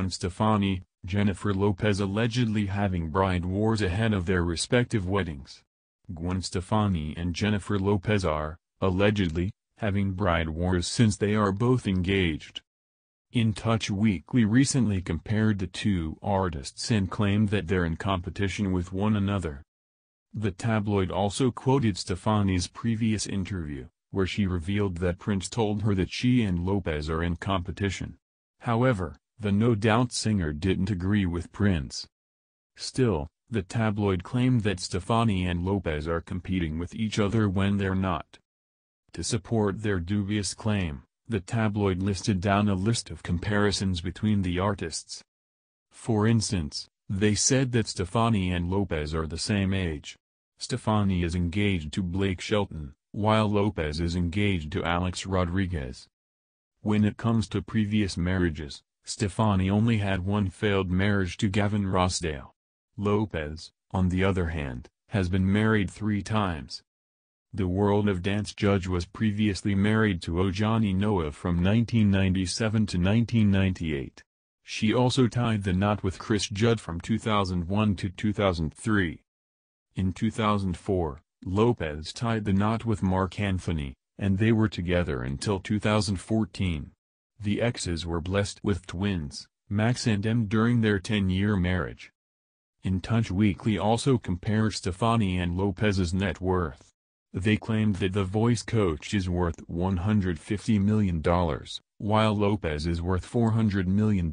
Gwen Stefani, Jennifer Lopez allegedly having bride wars ahead of their respective weddings. Gwen Stefani and Jennifer Lopez are, allegedly, having bride wars since they are both engaged. In Touch Weekly recently compared the two artists and claimed that they're in competition with one another. The tabloid also quoted Stefani's previous interview, where she revealed that Prince told her that she and Lopez are in competition. However, the No Doubt singer didn't agree with Prince. Still, the tabloid claimed that Stefani and Lopez are competing with each other when they're not. To support their dubious claim, the tabloid listed down a list of comparisons between the artists. For instance, they said that Stefani and Lopez are the same age. Stefani is engaged to Blake Shelton, while Lopez is engaged to Alex Rodriguez. When it comes to previous marriages, Stefani only had one failed marriage to Gavin Rossdale. Lopez, on the other hand, has been married three times. The World of Dance judge was previously married to Ojani Noah from 1997 to 1998. She also tied the knot with Chris Judd from 2001 to 2003. In 2004, Lopez tied the knot with Mark Anthony, and they were together until 2014. The exes were blessed with twins, Max and M during their 10-year marriage. In Touch Weekly also compared Stefani and Lopez's net worth. They claimed that the voice coach is worth $150 million, while Lopez is worth $400 million.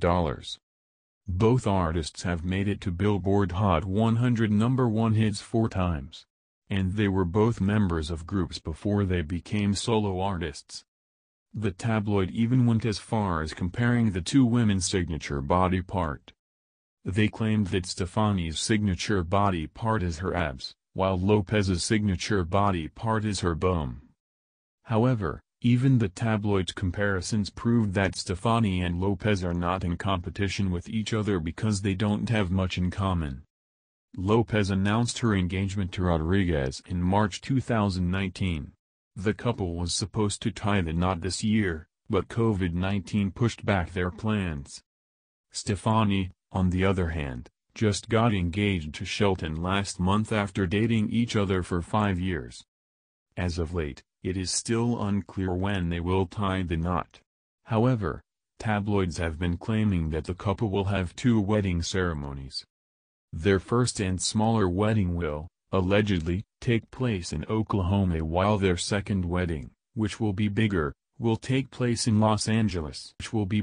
Both artists have made it to Billboard Hot 100 number one hits four times. And they were both members of groups before they became solo artists. The tabloid even went as far as comparing the two women's signature body part. They claimed that Stefani's signature body part is her abs, while Lopez's signature body part is her bum. However, even the tabloid's comparisons proved that Stefani and Lopez are not in competition with each other because they don't have much in common. Lopez announced her engagement to Rodriguez in March 2019. The couple was supposed to tie the knot this year, but COVID-19 pushed back their plans. Stefani, on the other hand, just got engaged to Shelton last month after dating each other for five years. As of late, it is still unclear when they will tie the knot. However, tabloids have been claiming that the couple will have two wedding ceremonies. Their first and smaller wedding will, allegedly, take place in Oklahoma while their second wedding, which will be bigger, will take place in Los Angeles which will be